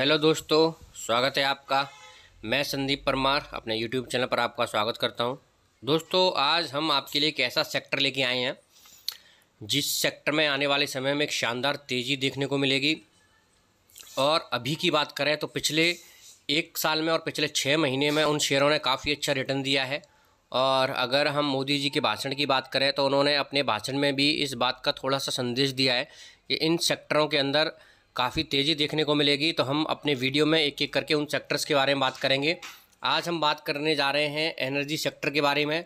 hello दोस्तों स्वागत है आपका मैं संदीप परमार अपने यूट्यूब चैनल पर आपका स्वागत करता हूं दोस्तों आज हम आपके लिए एक ऐसा सेक्टर लेके आए हैं जिस सेक्टर में आने वाले समय में एक शानदार तेज़ी देखने को मिलेगी और अभी की बात करें तो पिछले एक साल में और पिछले छः महीने में उन शेयरों ने काफ़ी अच्छा रिटर्न दिया है और अगर हम मोदी जी के भाषण की बात करें तो उन्होंने अपने भाषण में भी इस बात का थोड़ा सा संदेश दिया है कि इन सेक्टरों के अंदर काफ़ी तेज़ी देखने को मिलेगी तो हम अपने वीडियो में एक एक करके उन सेक्टर्स के बारे में बात करेंगे आज हम बात करने जा रहे हैं एनर्जी सेक्टर के बारे में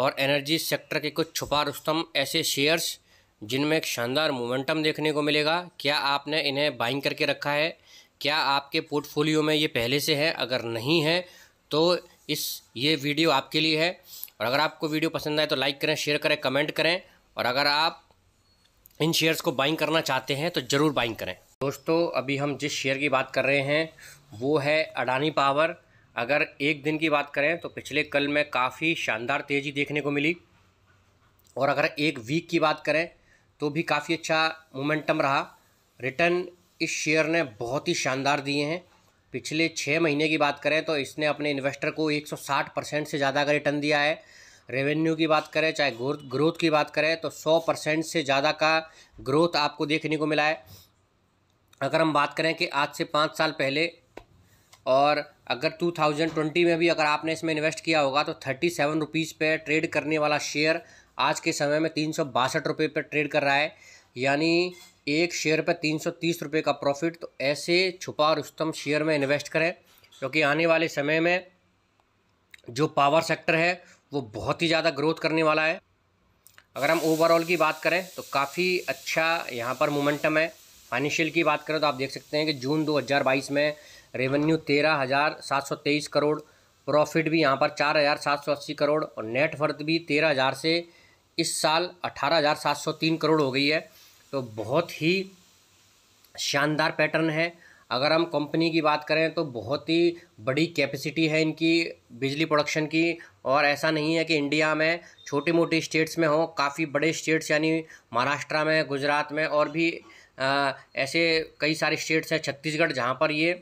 और एनर्जी सेक्टर के कुछ छुपा रुस्तम ऐसे शेयर्स जिनमें एक शानदार मोमेंटम देखने को मिलेगा क्या आपने इन्हें बाइंग करके रखा है क्या आपके पोर्टफोलियो में ये पहले से है अगर नहीं है तो इस ये वीडियो आपके लिए है और अगर आपको वीडियो पसंद आए तो लाइक करें शेयर करें कमेंट करें और अगर आप इन शेयर्स को बाइंग करना चाहते हैं तो ज़रूर बाइंग करें दोस्तों अभी हम जिस शेयर की बात कर रहे हैं वो है अडानी पावर अगर एक दिन की बात करें तो पिछले कल में काफ़ी शानदार तेज़ी देखने को मिली और अगर एक वीक की बात करें तो भी काफ़ी अच्छा मोमेंटम रहा रिटर्न इस शेयर ने बहुत ही शानदार दिए हैं पिछले छः महीने की बात करें तो इसने अपने इन्वेस्टर को 160 परसेंट से ज़्यादा का रिटर्न दिया है रेवेन्यू की बात करें चाहे ग्रोथ की बात करें तो 100 परसेंट से ज़्यादा का ग्रोथ आपको देखने को मिला है अगर हम बात करें कि आज से पाँच साल पहले और अगर 2020 में भी अगर आपने इसमें इन्वेस्ट किया होगा तो थर्टी सेवन रुपीज़ पर ट्रेड करने वाला शेयर आज के समय में तीन सौ बासठ रुपये पर ट्रेड कर रहा है यानी एक शेयर पर तीन सौ तीस रुपये का प्रॉफिट तो ऐसे छुपा और उत्तम शेयर में इन्वेस्ट करें क्योंकि आने वाले समय में जो पावर सेक्टर है वो बहुत ही ज़्यादा ग्रोथ करने वाला है अगर हम ओवरऑल की बात करें तो काफ़ी अच्छा यहाँ पर मोमेंटम है फाइनेंशियल की बात करें तो आप देख सकते हैं कि जून 2022 में रेवेन्यू तेरह हज़ार सात सौ तेईस करोड़ प्रॉफिट भी यहाँ पर चार हज़ार सात सौ अस्सी करोड़ और नेट वर्थ भी तेरह हज़ार से इस साल अठारह हज़ार सात सौ तीन करोड़ हो गई है तो बहुत ही शानदार पैटर्न है अगर हम कंपनी की बात करें तो बहुत ही बड़ी कैपेसिटी है इनकी बिजली प्रोडक्शन की और ऐसा नहीं है कि इंडिया में छोटी मोटी स्टेट्स में हो काफ़ी बड़े स्टेट्स यानी महाराष्ट्र में गुजरात में और भी आ, ऐसे कई सारे स्टेट्स हैं छत्तीसगढ़ जहाँ पर ये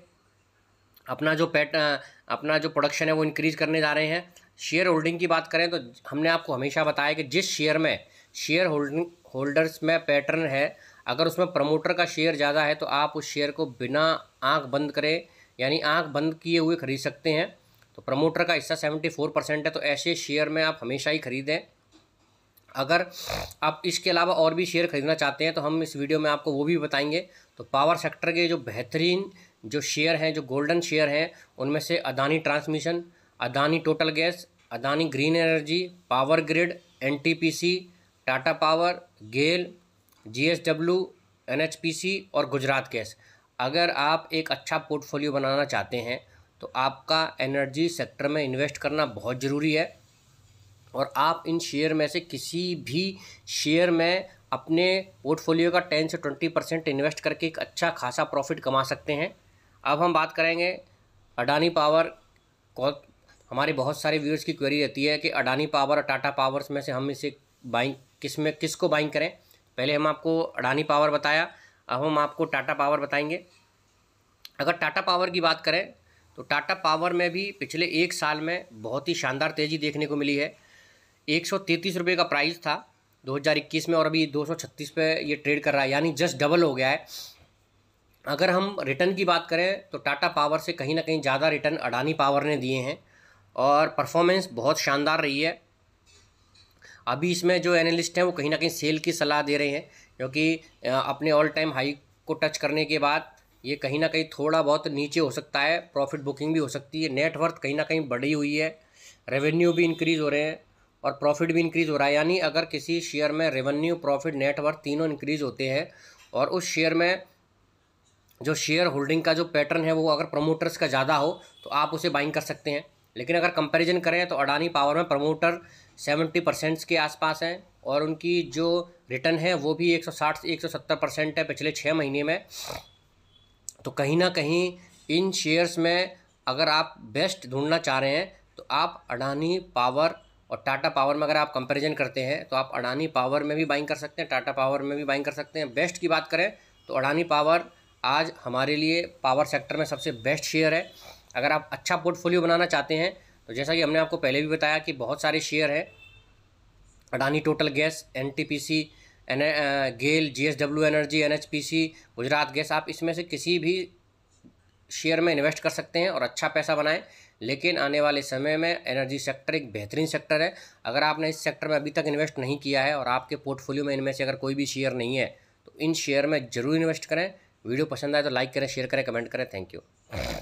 अपना जो पैट अपना जो प्रोडक्शन है वो इंक्रीज करने जा रहे हैं शेयर होल्डिंग की बात करें तो हमने आपको हमेशा बताया कि जिस शेयर में शेयर होल्डिंग होल्डर्स में पैटर्न है अगर उसमें प्रमोटर का शेयर ज़्यादा है तो आप उस शेयर को बिना आंख बंद करें यानी आंख बंद किए हुए खरीद सकते हैं तो प्रमोटर का हिस्सा सेवेंटी फोर परसेंट है तो ऐसे शेयर में आप हमेशा ही खरीदें अगर आप इसके अलावा और भी शेयर खरीदना चाहते हैं तो हम इस वीडियो में आपको वो भी बताएंगे तो पावर सेक्टर के जो बेहतरीन जो शेयर हैं जो गोल्डन शेयर हैं उनमें से Adani transmission Adani total gas Adani green energy power grid and Tata power GAIL P C और गुजरात गैस अगर आप एक अच्छा पोर्टफोलियो बनाना चाहते हैं तो आपका एनर्जी सेक्टर में इन्वेस्ट करना बहुत ज़रूरी है और आप इन शेयर में से किसी भी शेयर में अपने पोर्टफोलियो का टेन से ट्वेंटी परसेंट इन्वेस्ट करके एक अच्छा खासा प्रॉफिट कमा सकते हैं अब हम बात करेंगे अडानी पावर हमारे बहुत सारे व्यूअर्स की क्वेरी रहती है कि अडानी पावर और टाटा पावर्स में से हम इसे बाइंग किस में किस को बाइंग करें पहले हम आपको अडानी पावर बताया अब हम आपको टाटा पावर बताएंगे अगर टाटा पावर की बात करें तो टाटा पावर में भी पिछले एक साल में बहुत ही शानदार तेज़ी देखने को मिली है एक सौ रुपये का प्राइस था 2021 में और अभी 236 पे ये ट्रेड कर रहा है यानी जस्ट डबल हो गया है अगर हम रिटर्न की बात करें तो टाटा पावर से कहीं ना कहीं ज़्यादा रिटर्न अडानी पावर ने दिए हैं और परफॉर्मेंस बहुत शानदार रही है अभी इसमें जो एनालिस्ट हैं वो कहीं ना कहीं सेल की सलाह दे रहे हैं क्योंकि अपने ऑल टाइम हाई को टच करने के बाद ये कहीं ना कहीं थोड़ा बहुत नीचे हो सकता है प्रॉफिट बुकिंग भी हो सकती है नेटवर्थ कहीं ना कहीं बढ़ी हुई है रेवेन्यू भी इंक्रीज़ हो रहे हैं और प्रॉफिट भी इंक्रीज़ हो रहा है यानी अगर किसी शेयर में रेवेन्यू प्रॉफिट नेटवर्थ तीनों इंक्रीज़ होते हैं और उस शेयर में जो शेयर होल्डिंग का जो पैटर्न है वो अगर प्रमोटर्स का ज़्यादा हो तो आप उसे बाइंग कर सकते हैं लेकिन अगर कंपैरिजन करें तो अडानी पावर में प्रमोटर सेवेंटी परसेंट्स के आसपास हैं और उनकी जो रिटर्न है वो भी एक सौ साठ एक सौ सत्तर परसेंट है पिछले छः महीने में तो कहीं ना कहीं इन शेयर्स में अगर आप बेस्ट ढूंढना चाह रहे हैं तो आप अडानी पावर और टाटा पावर में अगर आप कंपैरिजन करते हैं तो आप अडानी पावर में भी बाइंग कर सकते हैं टाटा पावर में भी बाइंग कर सकते हैं बेस्ट की बात करें तो अडानी पावर आज हमारे लिए पावर सेक्टर में सबसे बेस्ट शेयर है अगर आप अच्छा पोर्टफोलियो बनाना चाहते हैं तो जैसा कि हमने आपको पहले भी बताया कि बहुत सारे शेयर हैं Adani total gas N T P C and GAIL G S W energy N H P C Gujarat gas आप इसमें से किसी भी शेयर में इन्वेस्ट कर सकते हैं और अच्छा पैसा बनाएं लेकिन आने वाले समय में एनर्जी सेक्टर एक बेहतरीन सेक्टर है अगर आपने इस सेक्टर में अभी तक इन्वेस्ट नहीं किया है और आपके पोर्टफोलियो में इनमें से अगर कोई भी शेयर नहीं है तो इन शेयर में ज़रूर इन्वेस्ट करें वीडियो पसंद आए तो लाइक करें शेयर करें कमेंट करें थैंक यू